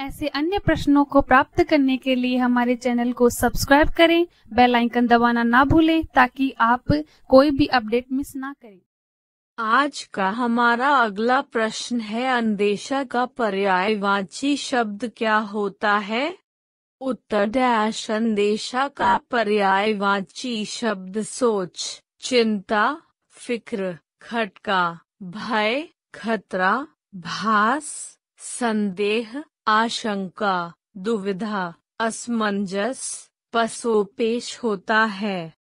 ऐसे अन्य प्रश्नों को प्राप्त करने के लिए हमारे चैनल को सब्सक्राइब करें बेल आइकन दबाना ना भूलें ताकि आप कोई भी अपडेट मिस ना करें आज का हमारा अगला प्रश्न है अंदेशा का पर्यायवाची शब्द क्या होता है उत्तर डैश अंदेशा का पर्यायवाची शब्द सोच चिंता फिक्र खटका भय खतरा भास संदेह आशंका दुविधा असमंजस पसोपेश होता है